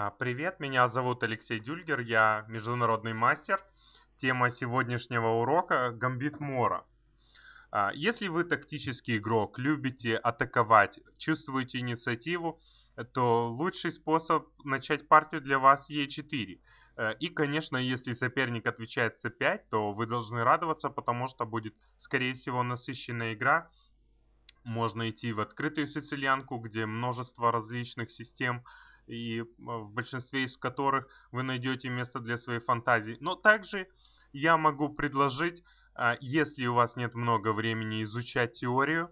А, привет, меня зовут Алексей Дюльгер, я международный мастер. Тема сегодняшнего урока – гамбит Мора. А, если вы тактический игрок, любите атаковать, чувствуете инициативу, то лучший способ начать партию для вас Е4. Э, и, конечно, если соперник отвечает С5, то вы должны радоваться, потому что будет, скорее всего, насыщенная игра. Можно идти в открытую сицилианку, где множество различных систем – и а, в большинстве из которых вы найдете место для своей фантазии. Но также я могу предложить, а, если у вас нет много времени изучать теорию,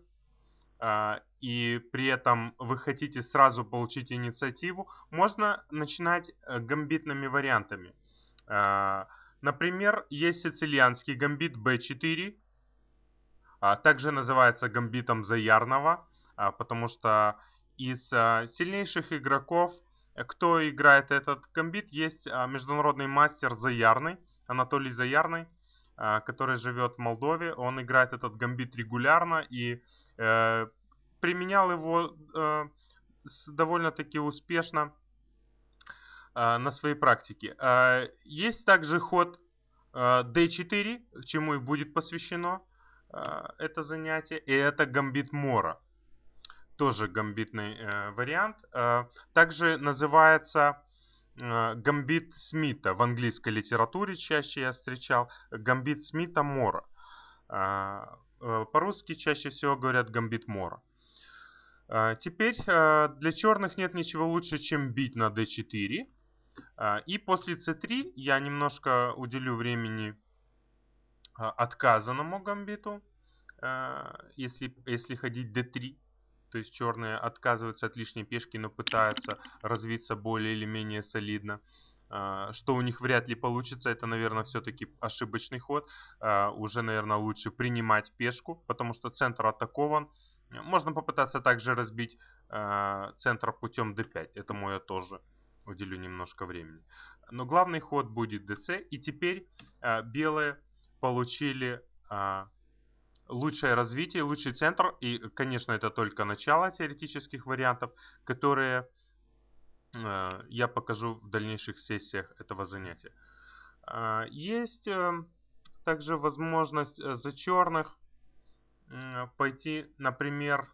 а, и при этом вы хотите сразу получить инициативу, можно начинать э, гамбитными вариантами. Например, есть сицилианский гамбит b4, также называется гамбитом Заярного, потому что из сильнейших игроков – Э, кто играет этот комбит, есть а, международный мастер Заярный, Анатолий Заярный, а, который живет в Молдове. Он играет этот гамбит регулярно и э, применял его э, довольно-таки успешно э, на своей практике. Э, есть также ход э, D4, чему и будет посвящено э, это занятие, и это гамбит Мора тоже гамбитный э, вариант. Э, также называется э, гамбит Смита. В английской литературе чаще я встречал гамбит Смита Мора. Э, э, по-русски чаще всего говорят гамбит Мора. Э, теперь э, для черных нет ничего лучше, чем бить на d4. Э, и после c3 я немножко уделю времени э, отказанному гамбиту, э, если, если ходить d3 то есть черные отказываются от лишней пешки, но пытаются развиться более или менее солидно. А, что у них вряд ли получится, это, наверное, все-таки ошибочный ход. А, уже, наверное, лучше принимать пешку, потому что центр атакован. Можно попытаться также разбить а, центр путем d5. Этому я тоже уделю немножко времени. Но главный ход будет dc. И теперь белые получили лучшее развитие, лучший центр, и, конечно, это только начало теоретических вариантов, которые э, я покажу в дальнейших сессиях этого занятия. Э, есть э, также возможность э, за черных пойти, например,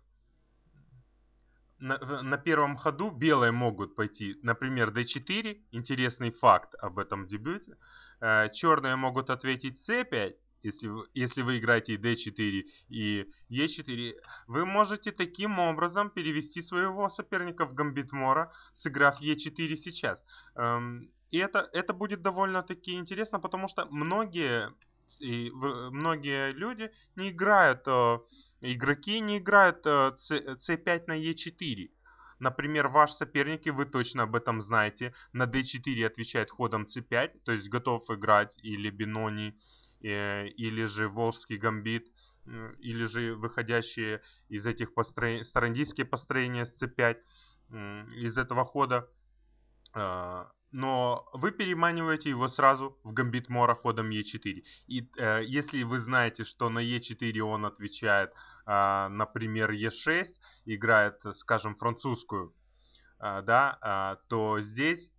на, на первом ходу белые могут пойти, например, d4, интересный факт об этом дебюте. Э, черные могут ответить c5, если вы, если вы играете d4 и e4, вы можете таким образом перевести своего соперника в гамбит Мора, сыграв e4 сейчас. Эм, и это, это будет довольно-таки интересно, потому что многие, и, многие люди не играют, э, игроки не играют c5 э, на e4. Например, ваш соперник, и вы точно об этом знаете, на d4 отвечает ходом c5, то есть готов играть или бинони, Э, или же волжский гамбит, э, или же выходящие из этих построений, старандийские построения с c5, из этого хода. А, но вы переманиваете его сразу в гамбит Мора ходом Е4. И э, если вы знаете, что на Е4 он отвечает, э, например, Е6, играет, скажем, французскую, э, да, э, то здесь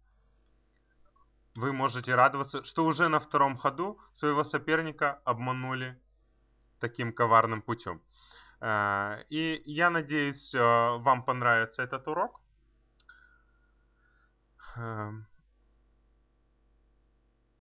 вы можете радоваться, что уже на втором ходу своего соперника обманули таким коварным путем. Э, и я надеюсь, э, вам понравится этот урок. Э,